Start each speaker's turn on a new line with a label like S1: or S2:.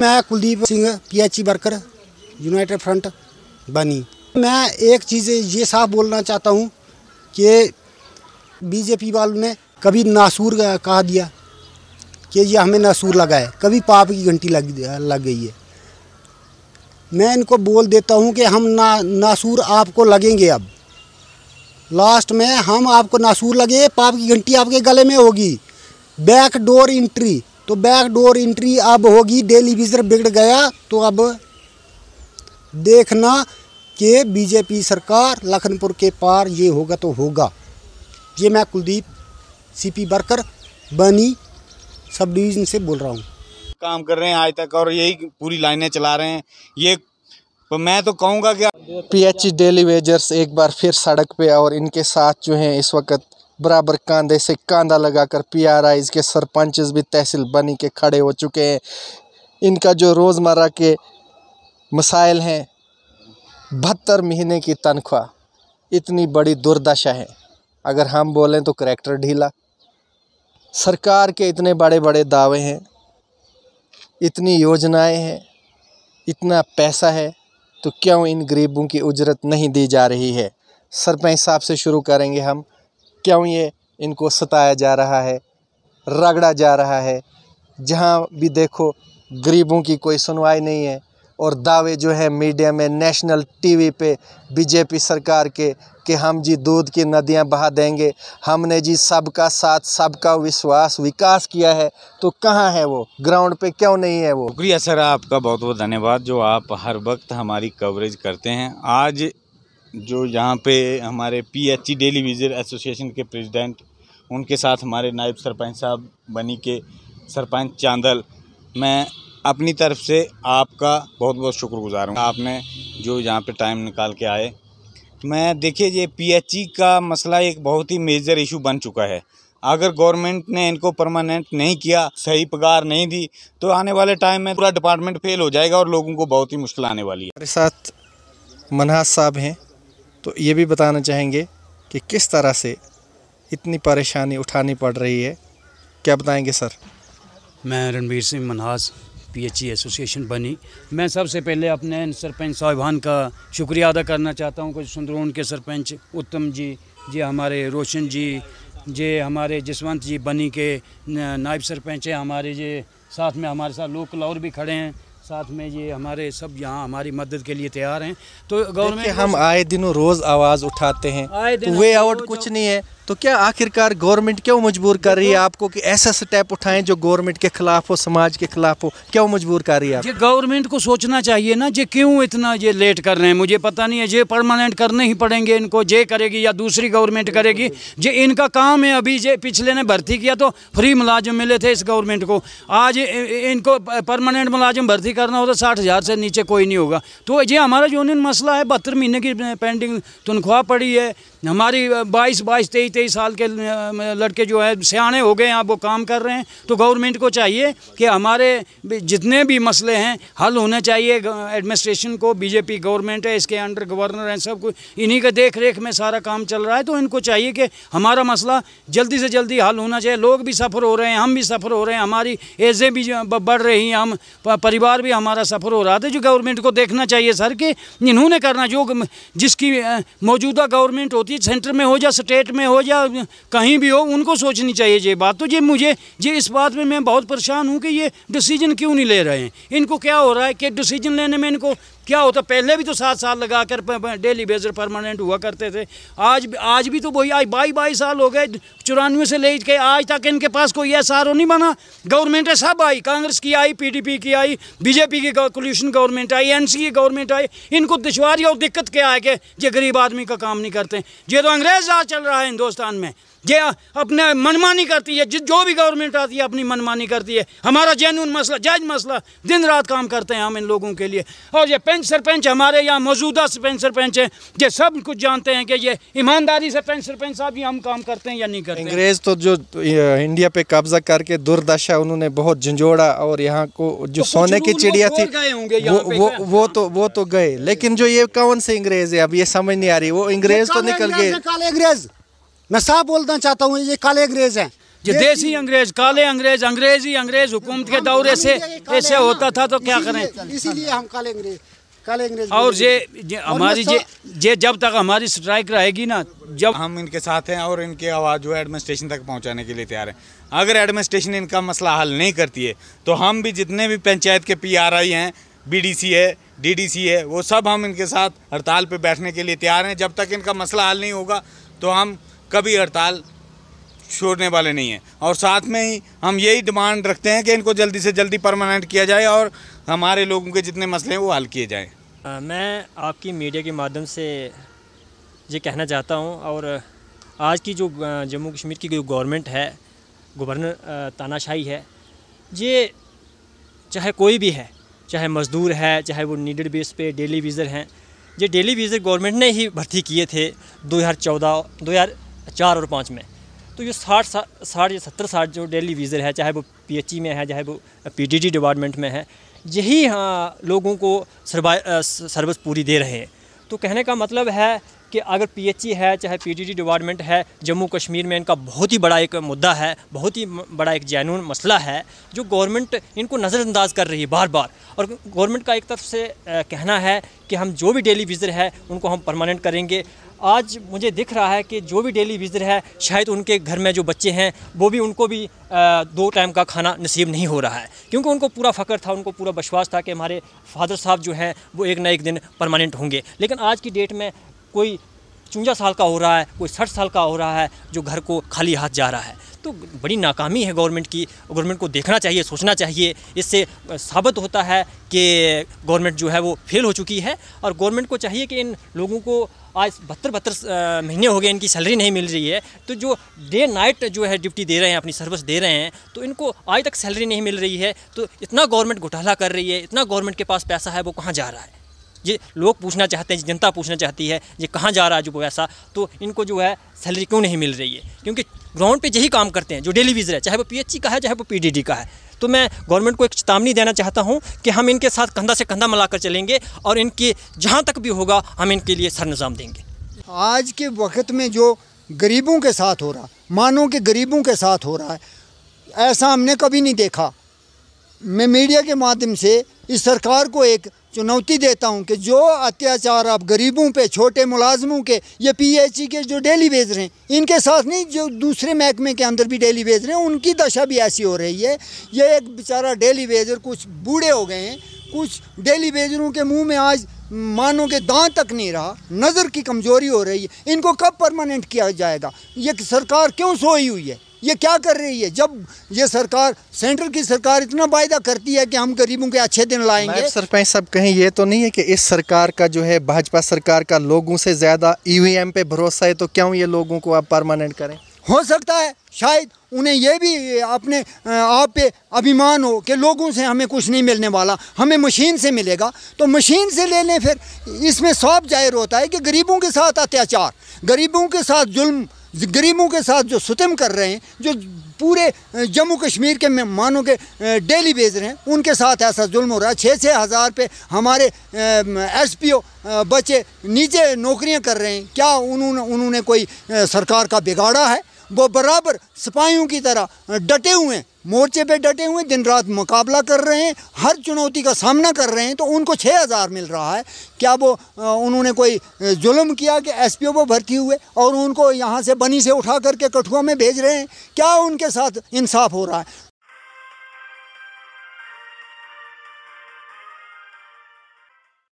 S1: मैं Kuldeep Singh PHE worker united front बनी मैं एक चीज़ ये साफ बोलना चाहता हूँ कि बीजेपी वालों ने कभी नासूर कहा दिया कि ये हमें नासूर लगा है कभी पाप की घंटी लग लग गई है मैं इनको बोल देता हूँ कि हम ना नासूर आपको लगेंगे अब लास्ट में हम आपको नासूर लगे पाप की घंटी आपके गले में होगी बैक डोर इंट्री तो बैक डोर इंट्री अब होगी डेली विजर बिगड़ गया तो अब देखना कि बीजेपी सरकार लखनपुर के पार ये होगा तो होगा ये मैं कुलदीप सीपी बरकर बनी सब डिवीज़न से
S2: बोल रहा हूँ
S3: काम कर रहे हैं आज तक और यही पूरी लाइनें चला रहे हैं ये तो मैं तो कहूँगा कि
S2: पीएचई डेली वेजर्स एक बार फिर सड़क पे और इनके साथ जो हैं इस वक्त बराबर कांधे से कांधा लगाकर पीआरआईज के सरपंच भी तहसील बनी के खड़े हो चुके हैं इनका जो रोज़मर्रा के मसाइल हैं बहत्तर महीने की तनख्वाह इतनी बड़ी दुर्दशा है अगर हम बोलें तो करेक्टर ढीला सरकार के इतने बड़े बड़े दावे हैं इतनी योजनाएं हैं इतना पैसा है तो क्यों इन गरीबों की उजरत नहीं दी जा रही है सरपंच साहब से शुरू करेंगे हम क्यों ये इनको सताया जा रहा है रगड़ा जा रहा है जहाँ भी देखो गरीबों की कोई सुनवाई नहीं है और दावे जो है मीडिया में नेशनल टीवी पे बीजेपी सरकार के कि हम जी दूध की नदियाँ बहा देंगे हमने जी सबका साथ सबका विश्वास विकास किया है तो कहाँ है वो ग्राउंड पे क्यों नहीं है वो
S3: शुक्रिया सर आपका बहुत बहुत धन्यवाद जो आप हर वक्त हमारी कवरेज करते हैं आज जो यहाँ पे हमारे पीएचई डेली विजर एसोसिएशन के प्रेसिडेंट उनके साथ हमारे नायब सरपंच साहब बनी के सरपंच चांदल मैं अपनी तरफ से आपका बहुत बहुत शुक्रगुजार हूँ आपने जो यहाँ पे टाइम निकाल के आए मैं देखिए ये पीएचई का मसला एक बहुत ही मेजर इशू बन चुका है अगर गवर्नमेंट ने इनको परमानेंट नहीं किया सही पगार नहीं दी तो आने वाले टाइम में पूरा डिपार्टमेंट फेल हो जाएगा और लोगों को बहुत ही मुश्किल आने वाली है
S2: हमारे साथ मनहास साहब हैं तो ये भी बताना चाहेंगे कि किस तरह से इतनी परेशानी उठानी पड़ रही है क्या बताएंगे सर मैं
S4: Ranbir Singh Manhas PHE association e बनी मैं सबसे पहले अपने सरपंच साहिबान का शुक्रिया अदा करना चाहता हूँ कुछ संदरून के सरपंच उत्तम जी जी हमारे रोशन जी जे हमारे जसवंत जी बनी के नायब सरपंच हैं हमारे जे साथ में हमारे साथ लोकल और भी खड़े हैं साथ में ये हमारे सब यहाँ हमारी मदद के लिए तैयार हैं तो गवर्नमेंट हम
S2: आए दिनों रोज़ आवाज़ उठाते हैं वे आउट तो कुछ नहीं है तो क्या आखिरकार गवर्नमेंट क्यों मजबूर कर रही है आपको कि ऐसा स्टेप उठाएं जो गवर्नमेंट के खिलाफ हो समाज के खिलाफ हो क्यों मजबूर कर रही है ये
S4: गवर्नमेंट को सोचना चाहिए ना ये क्यों इतना ये लेट कर रहे हैं मुझे पता नहीं है ये परमानेंट करने ही पड़ेंगे इनको जे करेगी या दूसरी गवर्नमेंट करेगी ये इनका काम है अभी जे पिछले ने भर्ती किया तो फ्री मुलाजिम मिले थे इस गवर्नमेंट को आज इनको परमानेंट मुलाजिम भर्ती करना हो तो साठ हज़ार से नीचे कोई नहीं होगा तो ये हमारा यूनियन मसला है बहत्तर महीने की पेंडिंग तनख्वाह पड़ी है हमारी बाईस बाईस तेईस तेईस साल के लड़के जो है सियाने हो गए हैं अब वो काम कर रहे हैं तो गवर्नमेंट को चाहिए कि हमारे जितने भी मसले हैं हल होने चाहिए एडमिनिस्ट्रेशन को बीजेपी गवर्नमेंट है इसके अंडर गवर्नर हैं सब कुछ इन्हीं के देख रेख में सारा काम चल रहा है तो इनको चाहिए कि हमारा मसला जल्दी से जल्दी हल होना चाहिए लोग भी सफ़र हो रहे हैं हम भी सफ़र हो रहे हैं हमारी एजें भी बढ़ रही हैं हम परिवार भी हमारा सफ़र हो रहा था जो गवर्नमेंट को देखना चाहिए सर कि इन्होंने करना जो जिसकी मौजूदा गवर्नमेंट होती है सेंटर में हो या स्टेट में हो या कहीं भी हो उनको सोचनी चाहिए ये बात तो ये मुझे ये इस बात में मैं बहुत परेशान हूँ कि ये डिसीजन क्यों नहीं ले रहे हैं इनको क्या हो रहा है कि डिसीजन लेने में इनको क्या होता पहले भी तो सात साल लगा कर डेली बेजर परमानेंट हुआ करते थे आज आज भी तो वही आज बाई बाईस साल हो गए चौरानवे से ले के आज तक इनके पास कोई एस आर नहीं बना गवर्नमेंटें सब आई कांग्रेस की आई पीडीपी की आई बीजेपी की कोल्यूशन गवर्नमेंट आई एनसी की गवर्नमेंट आई इनको दुशवारी और दिक्कत क्या है कि ये गरीब आदमी का काम नहीं करते ये तो अंग्रेज राज चल रहा है हिंदुस्तान हिंदुस्तान में ये अपने मनमानी करती है जो भी गवर्नमेंट आती है अपनी मनमानी करती है हमारा जैन मसला जायज मसला दिन रात काम करते हैं हम इन लोगों के लिए और ये पेंच सरपंच हमारे यहाँ मौजूदा सरपंच सरपंच हैं ये सब कुछ जानते हैं कि ये ईमानदारी से पेंच सरपंच साहब ही हम काम करते हैं या नहीं
S2: करते अंग्रेज तो जो इंडिया पे कब्जा करके दुर्दशा उन्होंने बहुत झंझोड़ा और यहाँ को जो तो सोने की चिड़िया थी वो, वो तो वो तो गए लेकिन जो ये कौन से अंग्रेज है अब ये समझ नहीं आ रही वो अंग्रेज तो निकल गए अंग्रेज मैं साफ बोलना चाहता हूँ ये काले अंग्रेज हैं
S4: ये देसी अंग्रेज काले अंग्रेज अंग्रेजी अंग्रेज हुकूमत के दौरे से ऐसे होता था तो क्या करें इसीलिए
S1: हम काले अंग्रेज काले अंग्रेज और
S4: ये हमारी ये ये जब तक हमारी स्ट्राइक रहेगी ना जब हम इनके साथ हैं और
S3: इनकी आवाज़ जो है एडमिनिस्ट्रेशन तक पहुंचाने के लिए तैयार है अगर एडमिनिस्ट्रेशन इनका मसला हल नहीं करती है तो हम भी जितने भी पंचायत के पी आर आई हैं बी डी सी है डी डी सी है वो सब हम इनके साथ हड़ताल पर बैठने के लिए तैयार हैं जब तक इनका मसला हल नहीं होगा तो हम कभी हड़ताल छोड़ने वाले नहीं हैं और साथ में ही हम यही डिमांड रखते हैं कि इनको जल्दी से जल्दी परमानेंट किया जाए और हमारे लोगों के जितने मसले हैं वो हल किए जाएँ
S5: मैं आपकी मीडिया के माध्यम से ये कहना चाहता हूँ और आज की जो जम्मू कश्मीर की जो गवर्नमेंट है गवर्नर तानाशाही है ये चाहे कोई भी है चाहे मज़दूर है चाहे वो नीडेड बेस पे डेली वीज़र हैं ये डेली वीज़र गवर्नमेंट ने ही भर्ती किए थे 2014 हज़ार चार और पाँच में तो ये साठ साठ या सत्तर साठ जो डेली विज़र है चाहे वो पी में है चाहे वो पी डिपार्टमेंट में है यही हाँ लोगों को सर्विस पूरी दे रहे हैं तो कहने का मतलब है कि अगर पीएचई है चाहे पीडीडी डिपार्टमेंट है जम्मू कश्मीर में इनका बहुत ही बड़ा एक मुद्दा है बहुत ही बड़ा एक जैनून मसला है जो गवर्नमेंट इनको नज़रअंदाज कर रही है बार बार और गवर्नमेंट का एक तरफ से कहना है कि हम जो भी डेली विजिट है उनको हम परमानेंट करेंगे आज मुझे दिख रहा है कि जो भी डेली विजर है शायद उनके घर में जो बच्चे हैं वो भी उनको भी दो टाइम का खाना नसीब नहीं हो रहा है क्योंकि उनको पूरा फ़ख्र था उनको पूरा विश्वास था कि हमारे फादर साहब जो हैं वो एक ना एक दिन परमानेंट होंगे लेकिन आज की डेट में कोई चुंजा साल का हो रहा है कोई सठ साल का हो रहा है जो घर को खाली हाथ जा रहा है तो बड़ी नाकामी है गवर्नमेंट की गवर्नमेंट को देखना चाहिए सोचना चाहिए इससे साबित होता है कि गवर्नमेंट जो है वो फेल हो चुकी है और गवर्नमेंट को चाहिए कि इन लोगों को आज बहत्तर बहत्तर महीने हो गए इनकी सैलरी नहीं मिल रही है तो जो डे नाइट जो है ड्यूटी दे रहे हैं अपनी सर्विस दे रहे हैं तो इनको आज तक सैलरी नहीं मिल रही है तो इतना गवर्नमेंट घोटाला कर रही है इतना गवर्नमेंट के पास पैसा है वो कहाँ जा रहा है ये लोग पूछना चाहते हैं जनता पूछना चाहती है ये कहाँ जा रहा है जो पैसा तो इनको जो है सैलरी क्यों नहीं मिल रही है क्योंकि ग्राउंड पे यही काम करते हैं जो डेली विजर है चाहे वो पीएचसी का है चाहे वो पीडीडी का है तो मैं गवर्नमेंट को एक चेतावनी देना चाहता हूँ कि हम इनके साथ कंधा से कंधा मिलाकर चलेंगे और इनके जहाँ तक भी होगा हम इनके लिए सर निज़ाम देंगे
S1: आज के वक्त में जो गरीबों के साथ हो रहा मानो कि गरीबों के साथ हो रहा है ऐसा हमने कभी नहीं देखा मैं मीडिया के माध्यम से इस सरकार को एक चुनौती देता हूँ कि जो अत्याचार आप गरीबों पे छोटे मुलाजमों के ये पीएचई e के जो डेली वेज रहे हैं इनके साथ नहीं जो दूसरे महकमे के अंदर भी डेली भेज रहे हैं उनकी दशा भी ऐसी हो रही है ये एक बेचारा डेली वेजर कुछ बूढ़े हो गए हैं कुछ डेली वेजरों के मुंह में आज मानो के दांत तक नहीं रहा नज़र की कमज़ोरी हो रही है इनको कब परमानेंट किया जाएगा ये सरकार क्यों सोई हुई है ये क्या कर रही है जब ये सरकार सेंट्रल की सरकार इतना
S2: वायदा करती है कि हम गरीबों के अच्छे दिन लाएंगे सरपंच साहब कहीं ये तो नहीं है कि इस सरकार का जो है भाजपा सरकार का लोगों से ज़्यादा ईवीएम e पे भरोसा है तो क्यों ये लोगों को आप परमानेंट करें
S1: हो सकता है शायद उन्हें ये भी अपने आप पे अभिमान हो कि लोगों से हमें कुछ नहीं मिलने वाला हमें मशीन से मिलेगा तो मशीन से ले लें फिर इसमें साफ जाहिर होता है कि गरीबों के साथ अत्याचार गरीबों के साथ जुल्म गरीबों के साथ जो सुतम कर रहे हैं जो पूरे जम्मू कश्मीर के मेहमानों के डेली बेज रहे हैं उनके साथ ऐसा जुल्म हो रहा है छः छः हज़ार पे हमारे एस पी ओ बच्चे नीचे नौकरियां कर रहे हैं क्या उन्होंने उन्होंने कोई सरकार का बिगाड़ा है वो बराबर सिपाहियों की तरह डटे हुए हैं मोर्चे पे डटे हुए दिन रात मुकाबला कर रहे हैं हर चुनौती का सामना कर रहे हैं तो उनको छः हज़ार मिल रहा है क्या वो उन्होंने कोई जुल्म किया कि एस पी ओ भर्ती हुए और उनको यहाँ से बनी से उठा करके कठुआ में भेज रहे हैं क्या उनके साथ इंसाफ हो रहा है